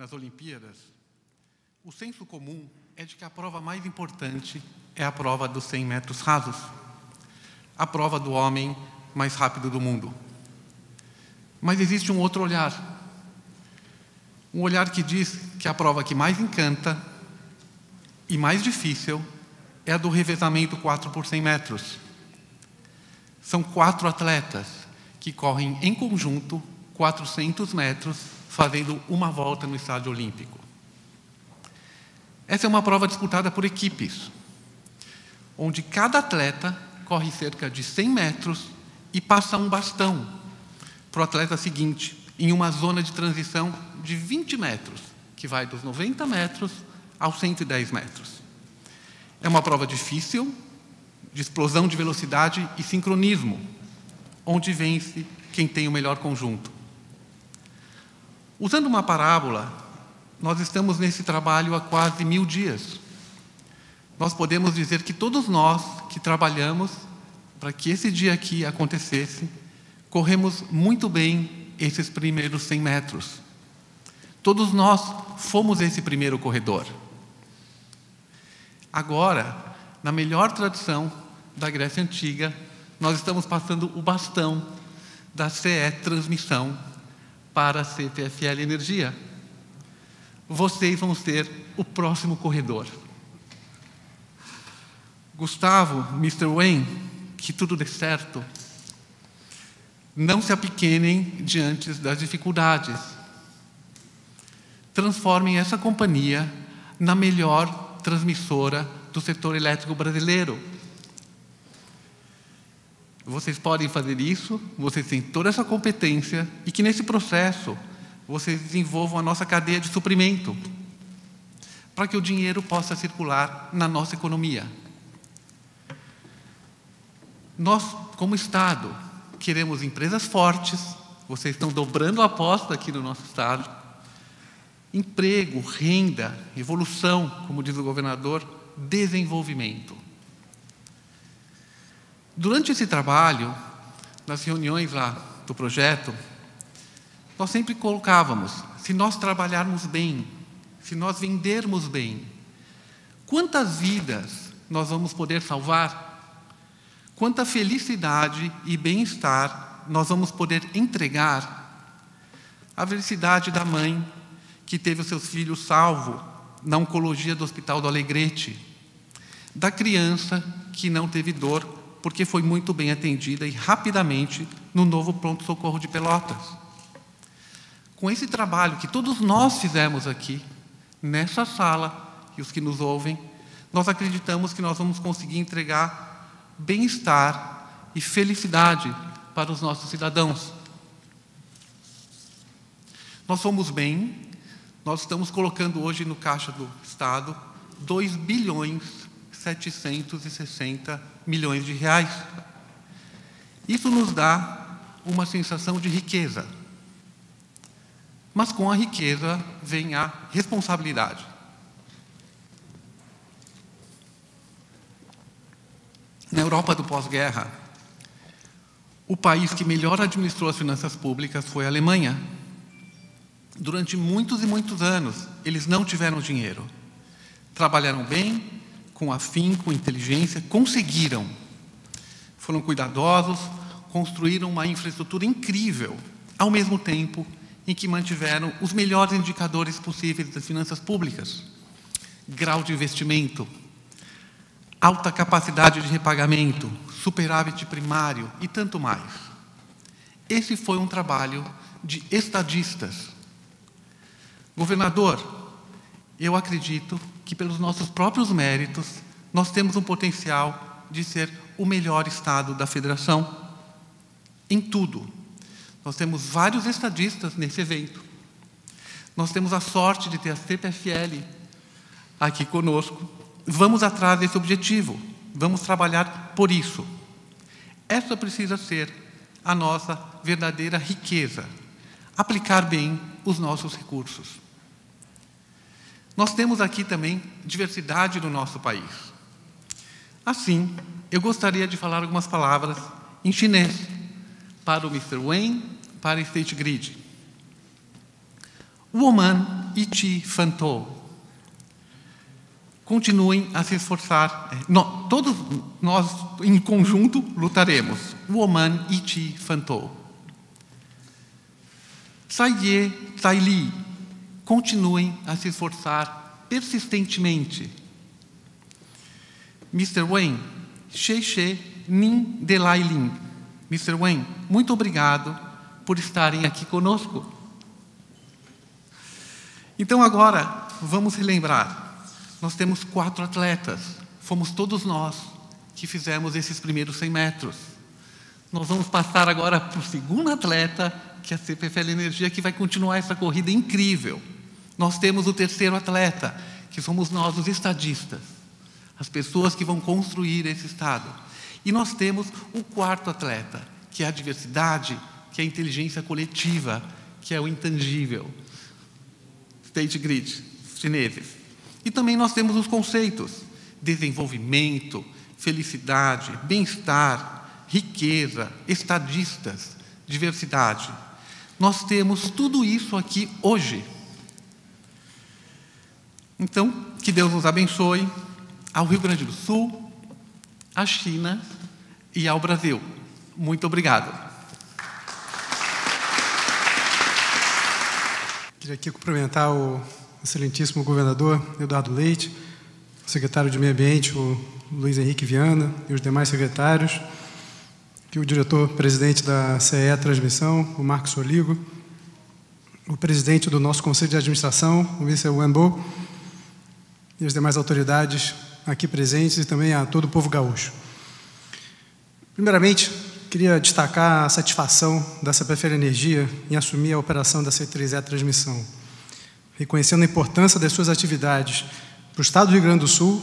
nas Olimpíadas, o senso comum é de que a prova mais importante é a prova dos 100 metros rasos, a prova do homem mais rápido do mundo. Mas existe um outro olhar, um olhar que diz que a prova que mais encanta e mais difícil é a do revezamento 4 por 100 metros. São quatro atletas que correm em conjunto 400 metros fazendo uma volta no estádio olímpico. Essa é uma prova disputada por equipes, onde cada atleta corre cerca de 100 metros e passa um bastão para o atleta seguinte, em uma zona de transição de 20 metros, que vai dos 90 metros aos 110 metros. É uma prova difícil, de explosão de velocidade e sincronismo, onde vence quem tem o melhor conjunto. Usando uma parábola, nós estamos nesse trabalho há quase mil dias. Nós podemos dizer que todos nós que trabalhamos para que esse dia aqui acontecesse, corremos muito bem esses primeiros 100 metros. Todos nós fomos esse primeiro corredor. Agora, na melhor tradição da Grécia Antiga, nós estamos passando o bastão da CE Transmissão para a CPFL Energia. Vocês vão ser o próximo corredor. Gustavo, Mr. Wayne, que tudo dê certo. Não se apequenem diante das dificuldades. Transformem essa companhia na melhor transmissora do setor elétrico brasileiro. Vocês podem fazer isso, vocês têm toda essa competência e que nesse processo vocês desenvolvam a nossa cadeia de suprimento para que o dinheiro possa circular na nossa economia. Nós, como Estado, queremos empresas fortes, vocês estão dobrando a aposta aqui no nosso Estado. Emprego, renda, evolução, como diz o governador, desenvolvimento. Durante esse trabalho, nas reuniões lá do projeto, nós sempre colocávamos: se nós trabalharmos bem, se nós vendermos bem, quantas vidas nós vamos poder salvar? Quanta felicidade e bem-estar nós vamos poder entregar? A felicidade da mãe que teve os seus filhos salvo na oncologia do Hospital do Alegrete, da criança que não teve dor porque foi muito bem atendida e rapidamente no novo pronto-socorro de Pelotas. Com esse trabalho que todos nós fizemos aqui, nessa sala e os que nos ouvem, nós acreditamos que nós vamos conseguir entregar bem-estar e felicidade para os nossos cidadãos. Nós somos bem, nós estamos colocando hoje no caixa do Estado 2 bilhões 760 milhões de reais. Isso nos dá uma sensação de riqueza. Mas com a riqueza vem a responsabilidade. Na Europa do pós-guerra, o país que melhor administrou as finanças públicas foi a Alemanha. Durante muitos e muitos anos, eles não tiveram dinheiro. Trabalharam bem, com afinco, com inteligência, conseguiram. Foram cuidadosos, construíram uma infraestrutura incrível, ao mesmo tempo em que mantiveram os melhores indicadores possíveis das finanças públicas: grau de investimento, alta capacidade de repagamento, superávit primário e tanto mais. Esse foi um trabalho de estadistas. Governador, eu acredito que, pelos nossos próprios méritos, nós temos um potencial de ser o melhor Estado da Federação em tudo. Nós temos vários estadistas nesse evento. Nós temos a sorte de ter a CPFL aqui conosco. Vamos atrás desse objetivo, vamos trabalhar por isso. Essa precisa ser a nossa verdadeira riqueza, aplicar bem os nossos recursos. Nós temos aqui também diversidade no nosso país. Assim, eu gostaria de falar algumas palavras em chinês para o Mr. Wayne, para o State Grid. Woman iti Fantou. Continuem a se esforçar. É, todos nós, em conjunto, lutaremos. Woman iti Fantou. Tsai Ye Sai Li continuem a se esforçar persistentemente. Mr. Wayne, Xie Xie Nin Delailin. Lin. Mr. Wayne, muito obrigado por estarem aqui conosco. Então agora, vamos relembrar. Nós temos quatro atletas. Fomos todos nós que fizemos esses primeiros 100 metros. Nós vamos passar agora para o segundo atleta, que é a CPFL Energia, que vai continuar essa corrida incrível. Nós temos o terceiro atleta, que somos nós, os estadistas, as pessoas que vão construir esse Estado. E nós temos o quarto atleta, que é a diversidade, que é a inteligência coletiva, que é o intangível. State Grid, chineses. E também nós temos os conceitos: desenvolvimento, felicidade, bem-estar, riqueza, estadistas, diversidade. Nós temos tudo isso aqui hoje então, que Deus nos abençoe ao Rio Grande do Sul, à China e ao Brasil. Muito obrigado. Queria aqui cumprimentar o excelentíssimo governador Eduardo Leite, o secretário de Meio Ambiente, o Luiz Henrique Viana e os demais secretários, que o diretor-presidente da CE Transmissão, o Marcos Soligo, o presidente do nosso Conselho de Administração, o Vice Wembo, e as demais autoridades aqui presentes e também a todo o povo gaúcho. Primeiramente, queria destacar a satisfação da Sapefera Energia em assumir a operação da C3E Transmissão, reconhecendo a importância das suas atividades para o Estado do Rio Grande do Sul,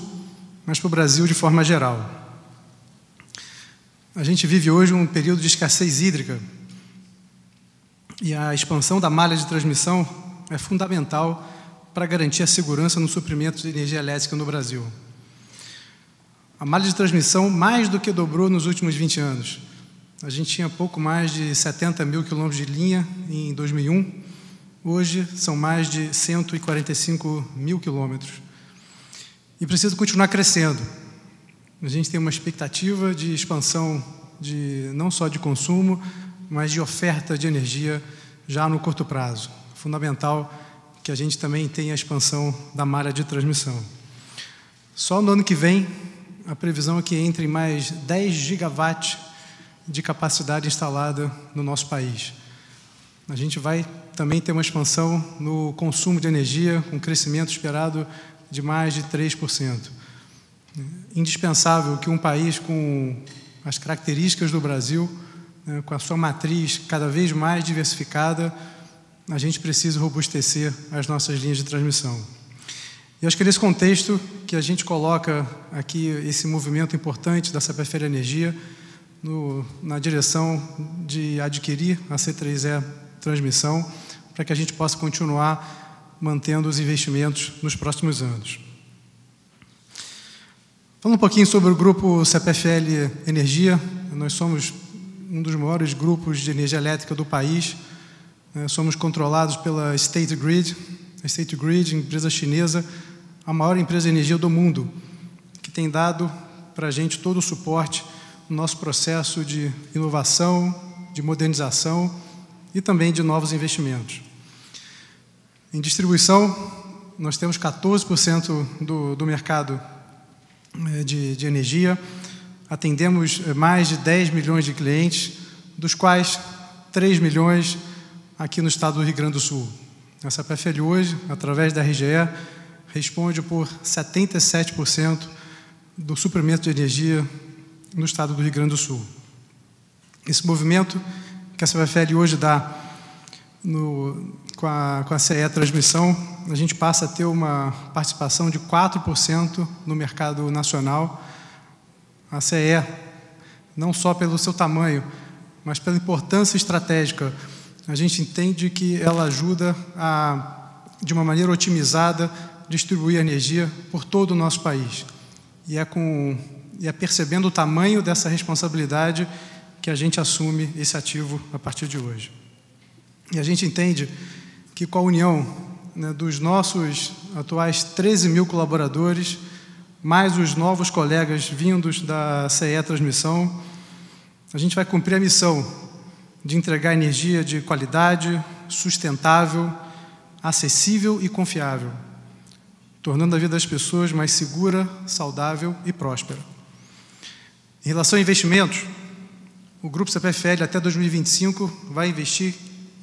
mas para o Brasil de forma geral. A gente vive hoje um período de escassez hídrica e a expansão da malha de transmissão é fundamental para garantir a segurança no suprimento de energia elétrica no Brasil. A malha de transmissão mais do que dobrou nos últimos 20 anos. A gente tinha pouco mais de 70 mil quilômetros de linha em 2001, hoje são mais de 145 mil quilômetros. E precisa continuar crescendo. A gente tem uma expectativa de expansão de não só de consumo, mas de oferta de energia já no curto prazo. Fundamental que a gente também tem a expansão da malha de transmissão. Só no ano que vem, a previsão é que entre mais 10 gigawatts de capacidade instalada no nosso país. A gente vai também ter uma expansão no consumo de energia, com um crescimento esperado de mais de 3%. Indispensável que um país com as características do Brasil, né, com a sua matriz cada vez mais diversificada, a gente precisa robustecer as nossas linhas de transmissão. E acho que é nesse contexto que a gente coloca aqui esse movimento importante da CPFL Energia no, na direção de adquirir a C3E Transmissão para que a gente possa continuar mantendo os investimentos nos próximos anos. Falando um pouquinho sobre o grupo CPFL Energia, nós somos um dos maiores grupos de energia elétrica do país, eh, somos controlados pela State Grid, a State Grid, empresa chinesa, a maior empresa de energia do mundo, que tem dado para a gente todo o suporte no nosso processo de inovação, de modernização e também de novos investimentos. Em distribuição, nós temos 14% do, do mercado eh, de, de energia, atendemos eh, mais de 10 milhões de clientes, dos quais 3 milhões aqui no estado do Rio Grande do Sul. A CPFL hoje, através da RGE, responde por 77% do suprimento de energia no estado do Rio Grande do Sul. Esse movimento que a CPFL hoje dá no, com, a, com a CE Transmissão, a gente passa a ter uma participação de 4% no mercado nacional. A CE, não só pelo seu tamanho, mas pela importância estratégica a gente entende que ela ajuda a, de uma maneira otimizada, distribuir energia por todo o nosso país. E é, com, e é percebendo o tamanho dessa responsabilidade que a gente assume esse ativo a partir de hoje. E a gente entende que com a união né, dos nossos atuais 13 mil colaboradores, mais os novos colegas vindos da CE Transmissão, a gente vai cumprir a missão de entregar energia de qualidade, sustentável, acessível e confiável, tornando a vida das pessoas mais segura, saudável e próspera. Em relação a investimentos, o Grupo CPFL até 2025 vai investir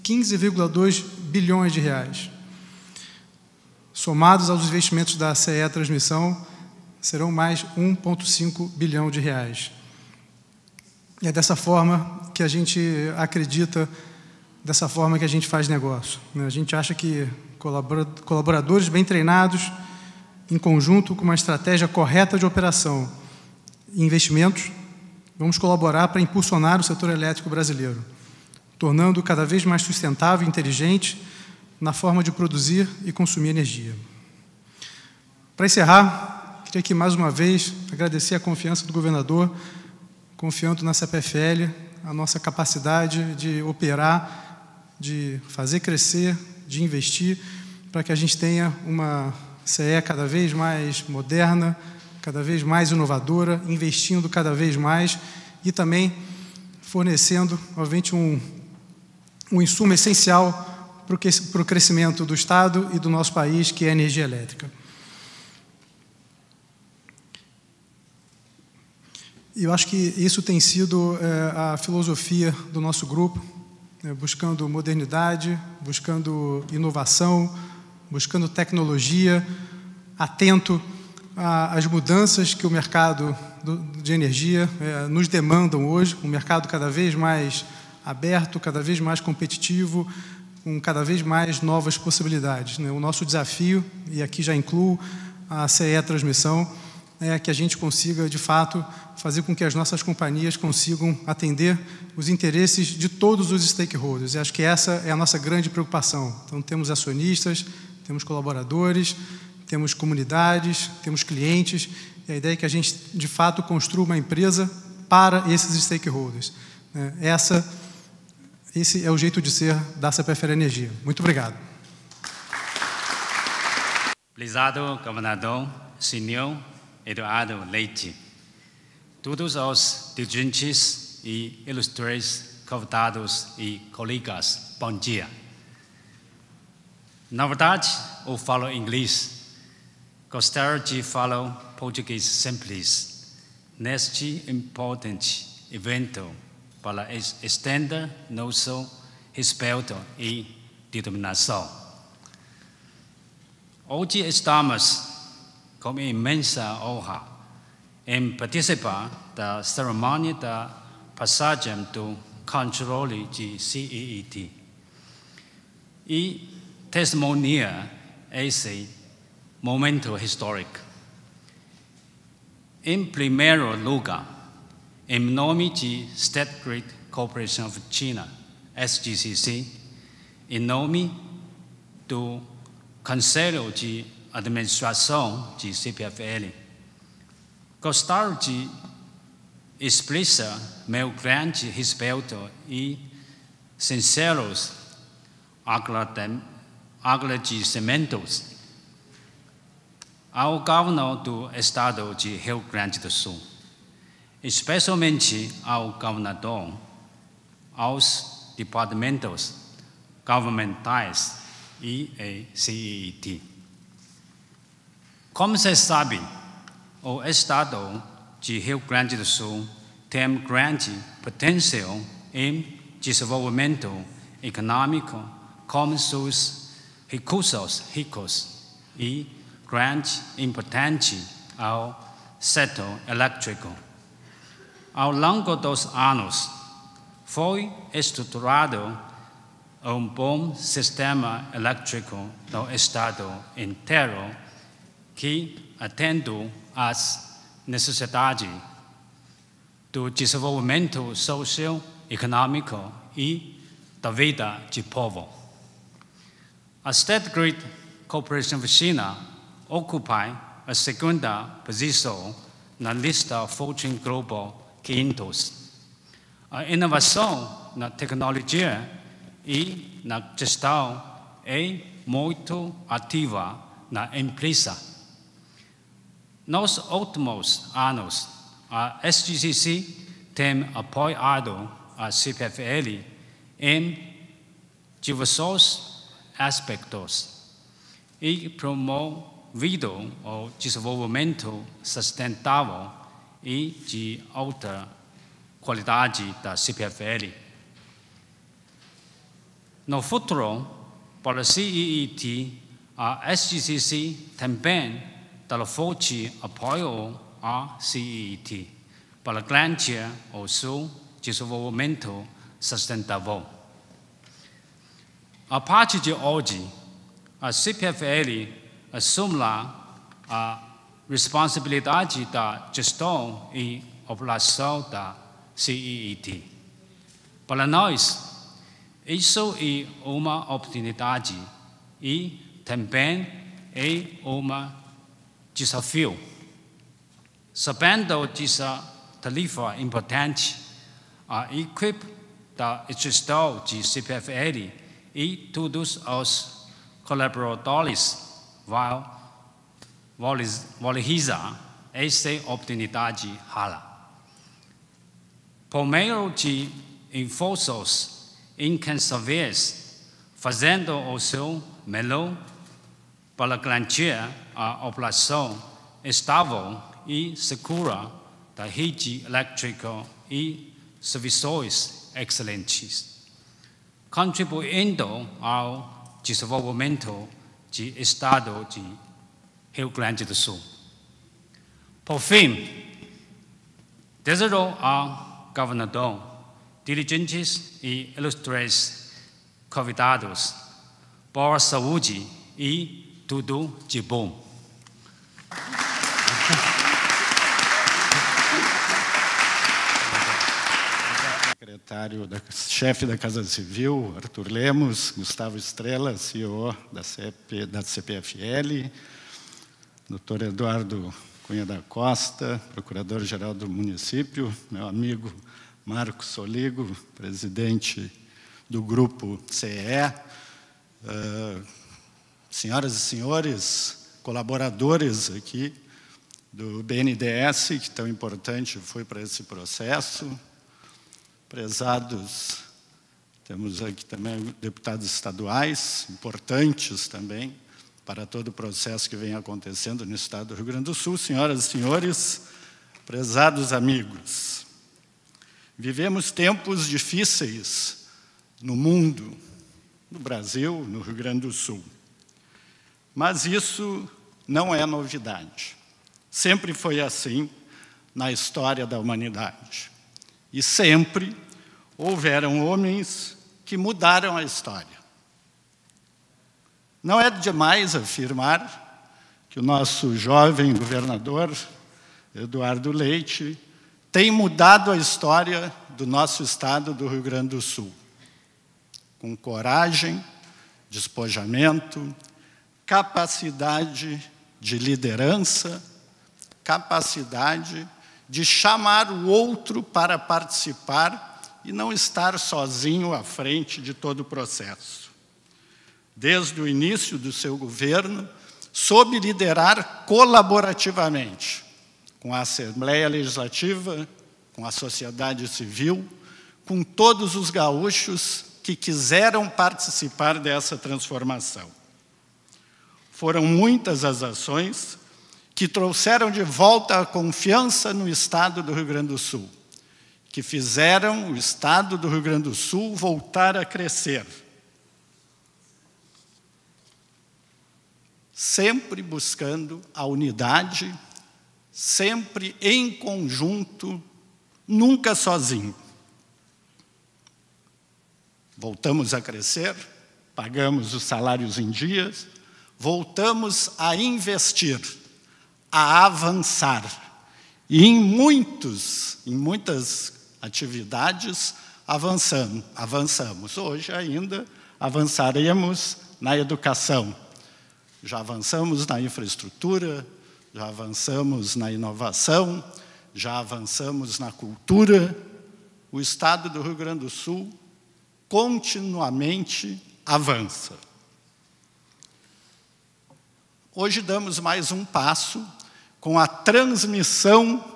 15,2 bilhões de reais. Somados aos investimentos da CE Transmissão, serão mais 1,5 bilhão de reais. E é dessa forma que a gente acredita dessa forma que a gente faz negócio. Né? A gente acha que colaboradores bem treinados, em conjunto com uma estratégia correta de operação e investimentos, vamos colaborar para impulsionar o setor elétrico brasileiro, tornando-o cada vez mais sustentável e inteligente na forma de produzir e consumir energia. Para encerrar, queria aqui mais uma vez agradecer a confiança do governador, confiando na CPFL a nossa capacidade de operar, de fazer crescer, de investir, para que a gente tenha uma CE cada vez mais moderna, cada vez mais inovadora, investindo cada vez mais e também fornecendo, obviamente, um, um insumo essencial para o crescimento do Estado e do nosso país, que é a energia elétrica. E eu acho que isso tem sido é, a filosofia do nosso grupo, né, buscando modernidade, buscando inovação, buscando tecnologia, atento às mudanças que o mercado do, de energia é, nos demandam hoje, um mercado cada vez mais aberto, cada vez mais competitivo, com cada vez mais novas possibilidades. Né? O nosso desafio, e aqui já incluo a CE Transmissão, é, que a gente consiga, de fato, fazer com que as nossas companhias consigam atender os interesses de todos os stakeholders. E acho que essa é a nossa grande preocupação. Então, temos acionistas, temos colaboradores, temos comunidades, temos clientes, e a ideia é que a gente, de fato, construa uma empresa para esses stakeholders. É, essa, esse é o jeito de ser da CPFL Energia. Muito obrigado. Obrigado, governador senhor. Eduardo Leite. Todos os dirigentes e ilustres convidados e colegas, bom dia. Na verdade, eu falo inglês. Gostaria de falar português simples. Neste importante evento, para estender nosso respeito e determinação. Hoje estamos come immensa hoja. En participa da ceremonia da passagem do control de CEET. E testimonia esse momento histórico. In primeiro lugar, in nome de State Grid Corporation of China, SGCC, in nome do Conselho de administração de CPFL. gostar de expressar meu grande respeito e sinceros agradecimentos ao governo do estado de Rio Grande do Sul, especialmente ao governador, aos departamentos governamentais e a eh, CET. Como se sabe, o Estado de Rio Grande do Sul tem grande potencial em desenvolvimento econômico com seus recursos ricos e grande importância ao setor elétrico. Ao longo dos anos, foi estruturado um bom sistema elétrico no estado inteiro que atendam às necessidades do desenvolvimento social, econômico e da vida de povo. A State Grid Corporation of China ocupa a segunda posição na lista Fortune Global 500. A inovação na tecnologia e na gestão é muito ativa na empresa Nos últimos anos, a SGCC tem apoiado a CPFL em diversos aspectos e promovido o desenvolvimento sustentável e de alta qualidade da CPFL. No futuro, para a CEET, a SGCC também Talaforti Apoyo para garantir o seu desenvolvimento sustentável. A parte de hoje, a CPFL assumla a responsabilidade da gestão e operação da CET. Para nós, isso é uma oportunidade e também é uma desafio. Sabendo dessa tarefa importante, a equipe da Gestor de CPFL e todos os colaboradores vão valorizar esta oportunidade rara. Por meio de esforços incansáveis, fazendo o seu melhor para garantir a operação estável e segura da rede elétrica e serviços excelentes, contribuindo ao desenvolvimento do Estado de Rio Grande do Sul. Por fim, desejo ao governador diligentes e ilustres convidados boa saúde e tudo de bom secretário, da, chefe da Casa Civil, Arthur Lemos, Gustavo Estrela, CEO da, CP, da CPFL, doutor Eduardo Cunha da Costa, procurador-geral do município, meu amigo Marcos Soligo, presidente do grupo CE, uh, ah, senhoras e senhores, colaboradores aqui do BNDES, que tão importante foi para esse processo. Prezados, temos aqui também deputados estaduais, importantes também, para todo o processo que vem acontecendo no Estado do Rio Grande do Sul. Senhoras e senhores, prezados amigos, vivemos tempos difíceis no mundo, no Brasil, no Rio Grande do Sul. Mas isso não é novidade. Sempre foi assim na história da humanidade. E sempre houveram homens que mudaram a história. Não é demais afirmar que o nosso jovem governador, Eduardo Leite, tem mudado a história do nosso estado do Rio Grande do Sul. Com coragem, despojamento, capacidade de liderança, capacidade de chamar o outro para participar e não estar sozinho à frente de todo o processo. Desde o início do seu governo, soube liderar colaborativamente com a Assembleia Legislativa, com a sociedade civil, com todos os gaúchos que quiseram participar dessa transformação. Foram muitas as ações que trouxeram de volta a confiança no Estado do Rio Grande do Sul, que fizeram o Estado do Rio Grande do Sul voltar a crescer. Sempre buscando a unidade, sempre em conjunto, nunca sozinho. Voltamos a crescer, pagamos os salários em dias, voltamos a investir, a avançar. E em muitos, em muitas atividades, avançando, avançamos. Hoje ainda avançaremos na educação. Já avançamos na infraestrutura, já avançamos na inovação, já avançamos na cultura. O Estado do Rio Grande do Sul continuamente avança. Hoje damos mais um passo com a transmissão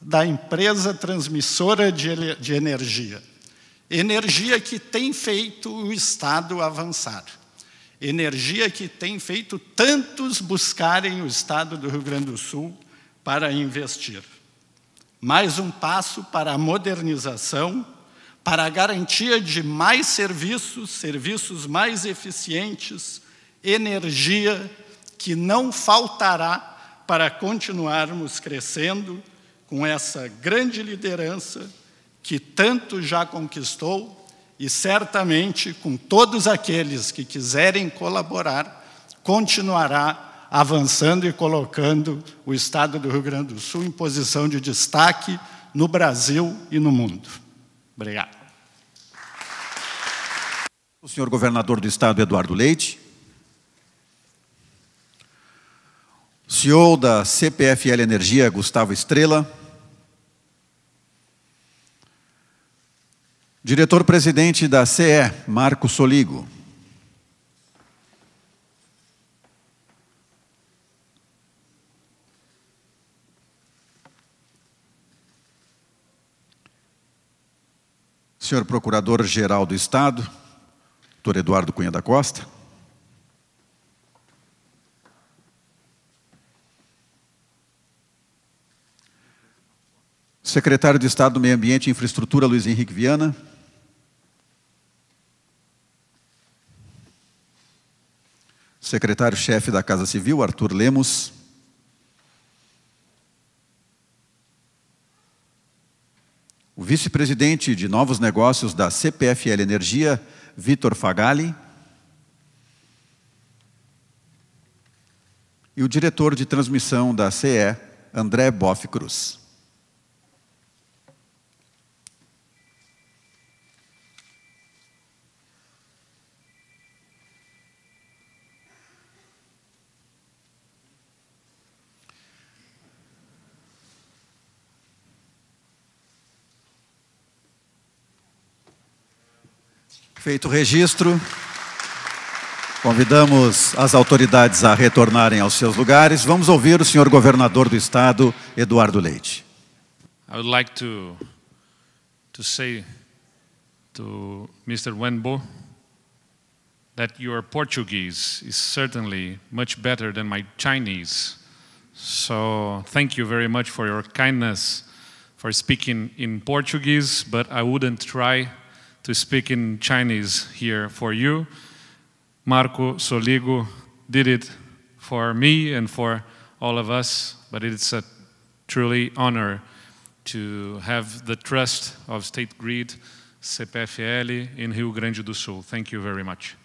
da empresa transmissora de, energia. Energia que tem feito o Estado avançar. Energia que tem feito tantos buscarem o Estado do Rio Grande do Sul para investir. Mais um passo para a modernização, para a garantia de mais serviços, serviços mais eficientes, energia que não faltará para continuarmos crescendo com essa grande liderança que tanto já conquistou e certamente com todos aqueles que quiserem colaborar, continuará avançando e colocando o Estado do Rio Grande do Sul em posição de destaque no Brasil e no mundo. Obrigado. O senhor governador do Estado, Eduardo Leite. CEO da CPFL Energia, Gustavo Estrela. Diretor-presidente da CE, Marco Soligo. Senhor Procurador-Geral do Estado, Dr. Eduardo Cunha da Costa. secretário de Estado do Meio Ambiente e Infraestrutura, Luiz Henrique Viana. Secretário-chefe da Casa Civil, Arthur Lemos. O vice-presidente de Novos Negócios da CPFL Energia, Vitor Fagali. E o diretor de transmissão da CE, André Boff Cruz. Feito o registro, convidamos as autoridades a retornarem aos seus lugares. Vamos ouvir o senhor governador do estado, Eduardo Leite. I would like to to say to Mr. Wenbo that your Portuguese is certainly much better than my Chinese. So thank you very much for your kindness for speaking in Portuguese, but I wouldn't try to speak in Chinese here for you. Marco Soligo did it for me and for all of us, but it's a truly honor to have the trust of State Grid CPFL in Rio Grande do Sul. Thank you very much.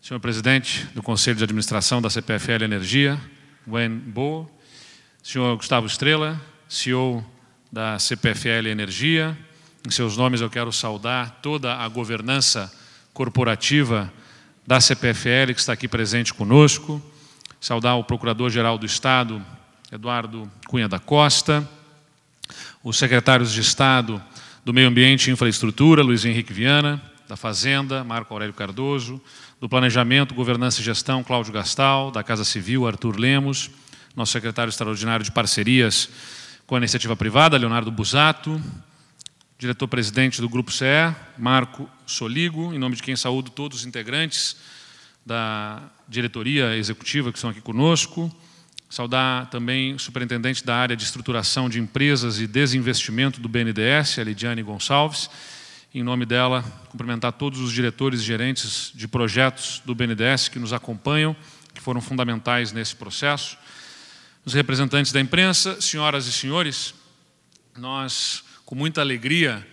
Senhor Presidente do Conselho de Administração da CPFL Energia, Wen Bo, Senhor Gustavo Estrela, CEO da CPFL Energia, Em seus nomes eu quero saudar toda a governança corporativa da CPFL que está aqui presente conosco, saudar o Procurador-Geral do Estado, Eduardo Cunha da Costa, os secretários de Estado do Meio Ambiente e Infraestrutura, Luiz Henrique Viana, da Fazenda, Marco Aurélio Cardoso, do Planejamento, Governança e Gestão, Cláudio Gastal, da Casa Civil, Arthur Lemos, nosso secretário extraordinário de parcerias com a iniciativa privada, Leonardo Busato, diretor-presidente do Grupo CE, Marco Soligo, em nome de quem saúdo todos os integrantes da diretoria executiva que estão aqui conosco. Saudar também o superintendente da área de estruturação de empresas e desinvestimento do BNDES, a Lidiane Gonçalves. Em nome dela, cumprimentar todos os diretores e gerentes de projetos do BNDES que nos acompanham, que foram fundamentais nesse processo. Os representantes da imprensa, senhoras e senhores, nós com muita alegria,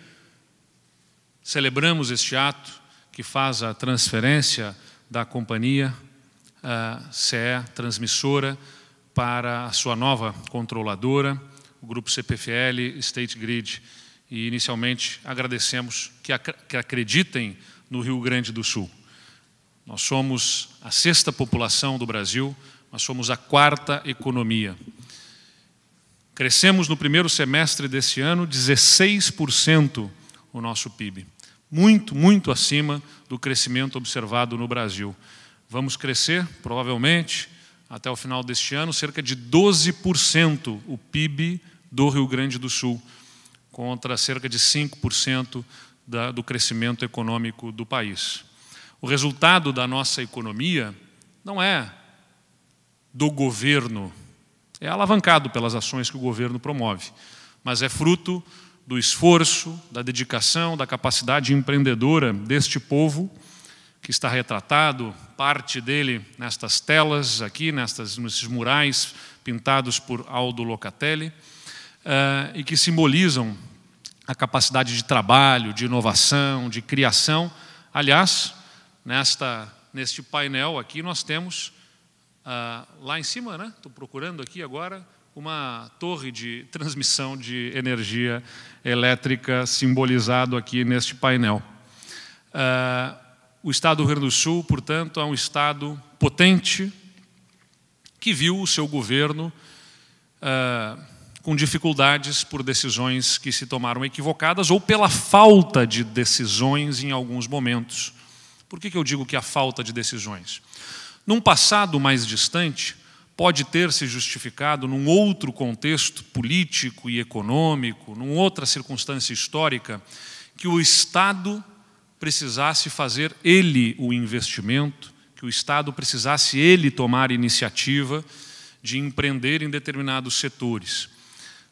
celebramos este ato que faz a transferência da companhia CE Transmissora para a sua nova controladora, o grupo CPFL State Grid. E inicialmente agradecemos que, ac que acreditem no Rio Grande do Sul. Nós somos a sexta população do Brasil, nós somos a quarta economia. Crescemos no primeiro semestre deste ano 16% o nosso PIB, muito, muito acima do crescimento observado no Brasil. Vamos crescer, provavelmente, até o final deste ano, cerca de 12% o PIB do Rio Grande do Sul, contra cerca de 5% da, do crescimento econômico do país. O resultado da nossa economia não é do governo é alavancado pelas ações que o governo promove, mas é fruto do esforço, da dedicação, da capacidade empreendedora deste povo que está retratado, parte dele nestas telas aqui, nestas, nesses murais pintados por Aldo Locatelli, uh, e que simbolizam a capacidade de trabalho, de inovação, de criação. Aliás, nesta, neste painel aqui nós temos ah, lá em cima, né? Estou procurando aqui agora uma torre de transmissão de energia elétrica simbolizado aqui neste painel. Ah, o Estado do Rio Grande do Sul, portanto, é um Estado potente que viu o seu governo ah, com dificuldades por decisões que se tomaram equivocadas ou pela falta de decisões em alguns momentos. Por que, que eu digo que a falta de decisões? Num passado mais distante, pode ter se justificado num outro contexto político e econômico, numa outra circunstância histórica, que o Estado precisasse fazer ele o investimento, que o Estado precisasse ele tomar iniciativa de empreender em determinados setores.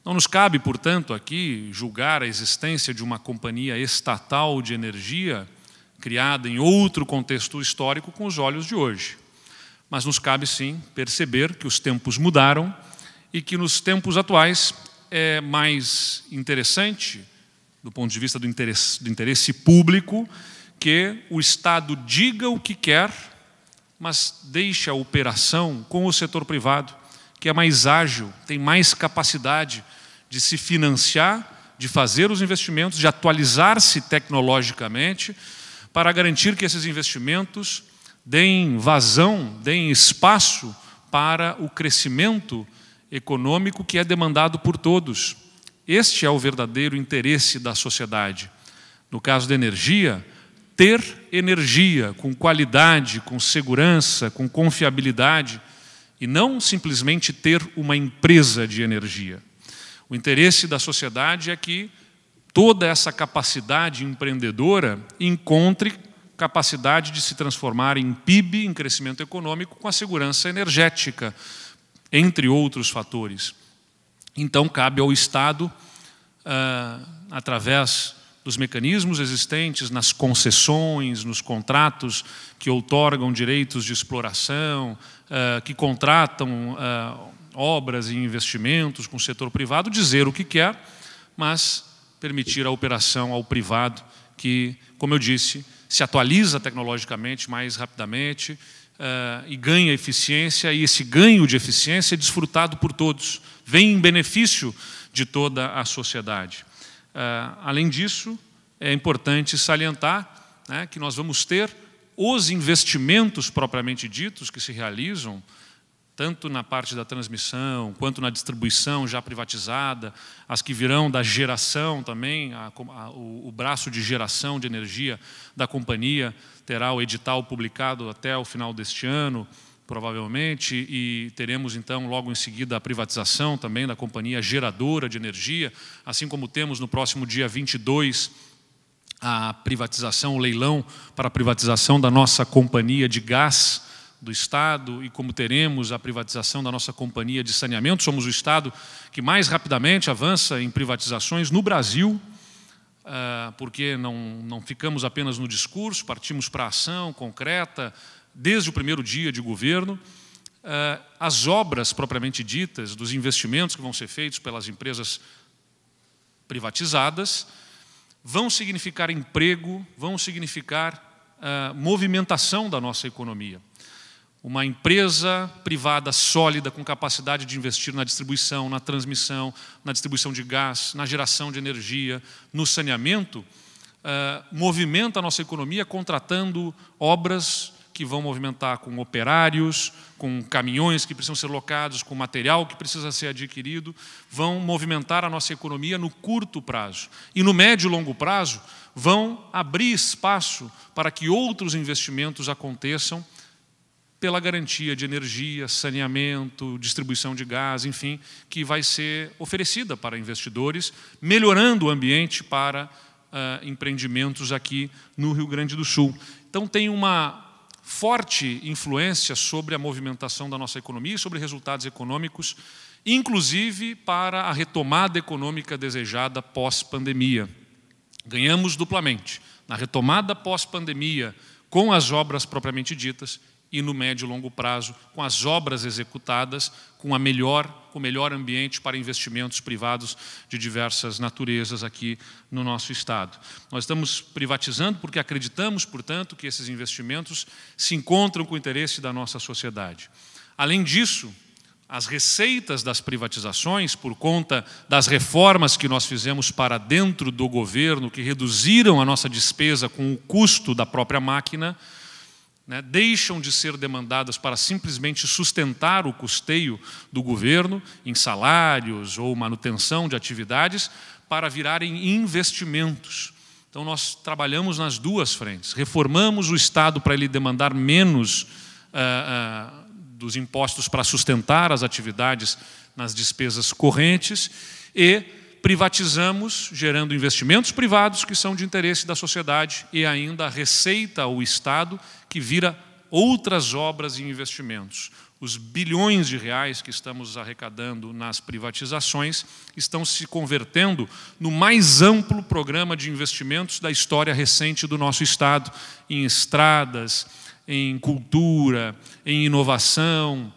Não nos cabe, portanto, aqui julgar a existência de uma companhia estatal de energia criada em outro contexto histórico com os olhos de hoje. Mas nos cabe sim perceber que os tempos mudaram e que nos tempos atuais é mais interessante, do ponto de vista do interesse, do interesse público, que o Estado diga o que quer, mas deixe a operação com o setor privado, que é mais ágil, tem mais capacidade de se financiar, de fazer os investimentos, de atualizar-se tecnologicamente, para garantir que esses investimentos deem vazão, deem espaço para o crescimento econômico que é demandado por todos. Este é o verdadeiro interesse da sociedade. No caso da energia, ter energia com qualidade, com segurança, com confiabilidade, e não simplesmente ter uma empresa de energia. O interesse da sociedade é que toda essa capacidade empreendedora encontre capacidade de se transformar em PIB, em crescimento econômico, com a segurança energética, entre outros fatores. Então, cabe ao Estado, ah, através dos mecanismos existentes nas concessões, nos contratos que outorgam direitos de exploração, ah, que contratam ah, obras e investimentos com o setor privado, dizer o que quer, mas permitir a operação ao privado que como eu disse, se atualiza tecnologicamente mais rapidamente uh, e ganha eficiência, e esse ganho de eficiência é desfrutado por todos, vem em benefício de toda a sociedade. Uh, além disso, é importante salientar né, que nós vamos ter os investimentos propriamente ditos que se realizam tanto na parte da transmissão quanto na distribuição já privatizada, as que virão da geração também, a, a, o, o, braço de geração de energia da companhia terá o edital publicado até o final deste ano, provavelmente, e teremos então logo em seguida a privatização também da companhia geradora de energia, assim como temos no próximo dia 22 a privatização, o leilão para a privatização da nossa companhia de gás do Estado e como teremos a privatização da nossa companhia de saneamento. Somos o Estado que mais rapidamente avança em privatizações no Brasil, ah, porque não, não ficamos apenas no discurso, partimos para a ação concreta desde o primeiro dia de governo. Ah, as obras propriamente ditas, dos investimentos que vão ser feitos pelas empresas privatizadas, vão significar emprego, vão significar ah, movimentação da nossa economia uma empresa privada sólida, com capacidade de investir na distribuição, na transmissão, na distribuição de gás, na geração de energia, no saneamento, uh, movimenta a nossa economia contratando obras que vão movimentar com operários, com caminhões que precisam ser locados, com material que precisa ser adquirido, vão movimentar a nossa economia no curto prazo. E no médio e longo prazo, vão abrir espaço para que outros investimentos aconteçam pela garantia de energia, saneamento, distribuição de gás, enfim, que vai ser oferecida para investidores, melhorando o ambiente para uh, empreendimentos aqui no Rio Grande do Sul. Então, tem uma forte influência sobre a movimentação da nossa economia e sobre resultados econômicos, inclusive para a retomada econômica desejada pós-pandemia. Ganhamos duplamente. Na retomada pós-pandemia, com as obras propriamente ditas e no médio e longo prazo, com as obras executadas, com a melhor, o melhor ambiente para investimentos privados de diversas naturezas aqui no nosso estado. Nós estamos privatizando porque acreditamos, portanto, que esses investimentos se encontram com o interesse da nossa sociedade. Além disso, as receitas das privatizações, por conta das reformas que nós fizemos para dentro do governo, que reduziram a nossa despesa com o custo da própria máquina, né, deixam de ser demandadas para simplesmente sustentar o custeio do governo em salários ou manutenção de atividades, para virarem investimentos. Então, nós trabalhamos nas duas frentes. Reformamos o Estado para ele demandar menos eh, eh, dos impostos para sustentar as atividades nas despesas correntes e privatizamos, gerando investimentos privados que são de interesse da sociedade e ainda a receita ao Estado, que vira outras obras e investimentos. Os bilhões de reais que estamos arrecadando nas privatizações estão se convertendo no mais amplo programa de investimentos da história recente do nosso Estado, em estradas, em cultura, em inovação,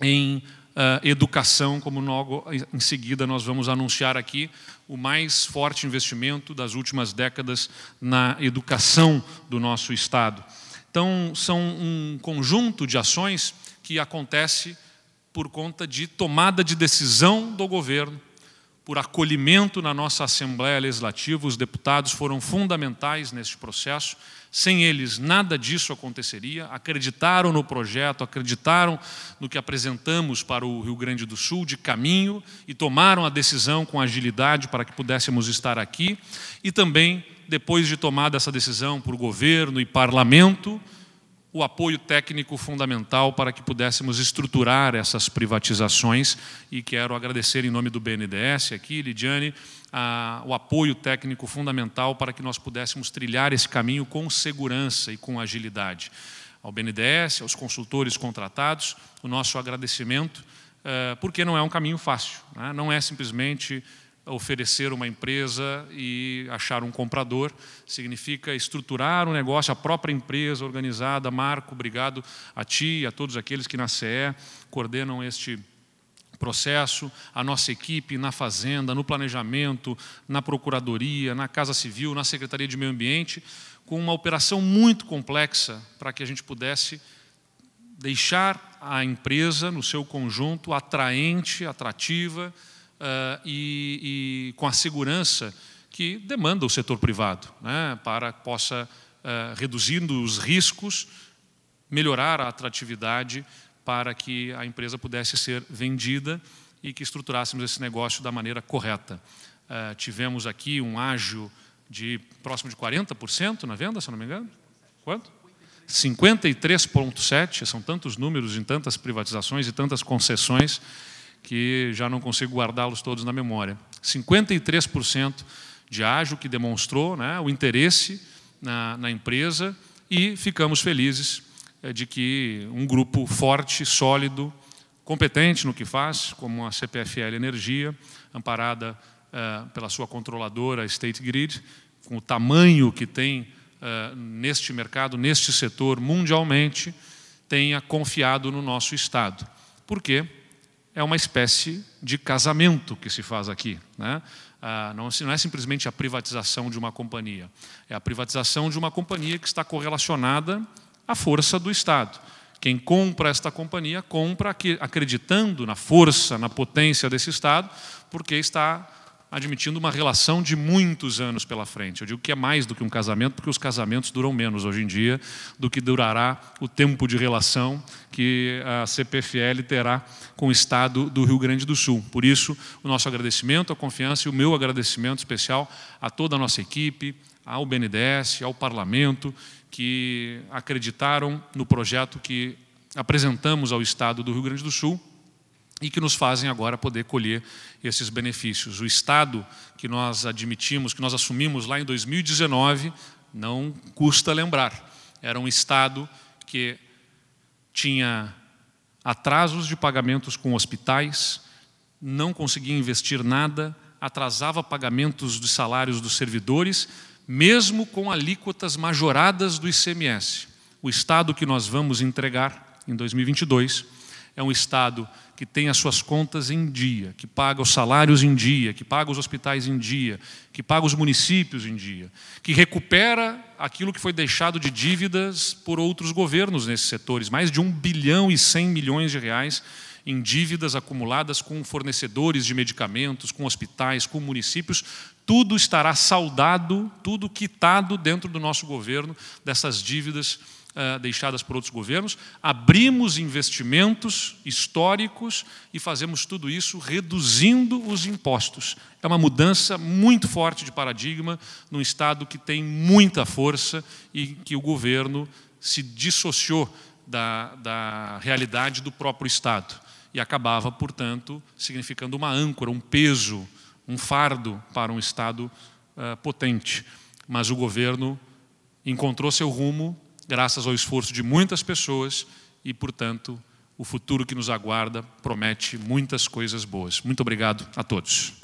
em uh, educação, como logo em seguida nós vamos anunciar aqui, o mais forte investimento das últimas décadas na educação do nosso Estado. Então, são um conjunto de ações que acontece por conta de tomada de decisão do governo por acolhimento na nossa Assembleia Legislativa, os deputados foram fundamentais neste processo. Sem eles, nada disso aconteceria. Acreditaram no projeto, acreditaram no que apresentamos para o Rio Grande do Sul de caminho e tomaram a decisão com agilidade para que pudéssemos estar aqui. E também, depois de tomada essa decisão por governo e parlamento, o apoio técnico fundamental para que pudéssemos estruturar essas privatizações e quero agradecer em nome do BNDES aqui, Lidiane, a, o apoio técnico fundamental para que nós pudéssemos trilhar esse caminho com segurança e com agilidade. Ao BNDES, aos consultores contratados, o nosso agradecimento, eh, porque não é um caminho fácil, né? não é simplesmente oferecer uma empresa e achar um comprador, significa estruturar um negócio, a própria empresa organizada. Marco, obrigado a ti e a todos aqueles que na CE coordenam este processo, a nossa equipe na fazenda, no planejamento, na procuradoria, na Casa Civil, na Secretaria de Meio Ambiente, com uma operação muito complexa para que a gente pudesse deixar a empresa no seu conjunto atraente, atrativa, uh, e, e, com a segurança que demanda o setor privado, né, para que possa, uh, reduzindo os riscos, melhorar a atratividade para que a empresa pudesse ser vendida e que estruturássemos esse negócio da maneira correta. Uh, tivemos aqui um ágio de próximo de 40% na venda, se não me engano. Quanto? 53,7%, são tantos números em tantas privatizações e tantas concessões que já não consigo guardá-los todos na memória. 53% de ágil que demonstrou né, o interesse na, na empresa e ficamos felizes eh, de que um grupo forte, sólido, competente no que faz, como a CPFL Energia, amparada eh, pela sua controladora State Grid, com o tamanho que tem eh, neste mercado, neste setor mundialmente, tenha confiado no nosso Estado. Por quê? é uma espécie de casamento que se faz aqui. Né? Ah, não, é simplesmente a privatização de uma companhia, é a privatização de uma companhia que está correlacionada à força do Estado. Quem compra esta companhia, compra acreditando na força, na potência desse Estado, porque está admitindo uma relação de muitos anos pela frente. Eu digo que é mais do que um casamento, porque os casamentos duram menos hoje em dia do que durará o tempo de relação que a CPFL terá com o Estado do Rio Grande do Sul. Por isso, o nosso agradecimento, a confiança e o meu agradecimento especial a toda a nossa equipe, ao BNDES, ao Parlamento, que acreditaram no projeto que apresentamos ao Estado do Rio Grande do Sul e que nos fazem agora poder colher esses benefícios. O Estado que nós admitimos, que nós assumimos lá em 2019, não custa lembrar, era um Estado que tinha atrasos de pagamentos com hospitais, não conseguia investir nada, atrasava pagamentos dos salários dos servidores, mesmo com alíquotas majoradas do ICMS. O Estado que nós vamos entregar em 2022 é um Estado que tem as suas contas em dia, que paga os salários em dia, que paga os hospitais em dia, que paga os municípios em dia, que recupera aquilo que foi deixado de dívidas por outros governos nesses setores mais de 1 bilhão e 100 milhões de reais em dívidas acumuladas com fornecedores de medicamentos, com hospitais, com municípios, tudo estará saudado, tudo quitado dentro do nosso governo dessas dívidas uh, deixadas por outros governos, abrimos investimentos históricos e fazemos tudo isso reduzindo os impostos. É uma mudança muito forte de paradigma num Estado que tem muita força e que o governo se dissociou da, da realidade do próprio Estado e acabava, portanto, significando uma âncora, um peso, um fardo para um Estado uh, potente. Mas o governo encontrou seu rumo, graças ao esforço de muitas pessoas e, portanto, o futuro que nos aguarda promete muitas coisas boas. Muito obrigado a todos.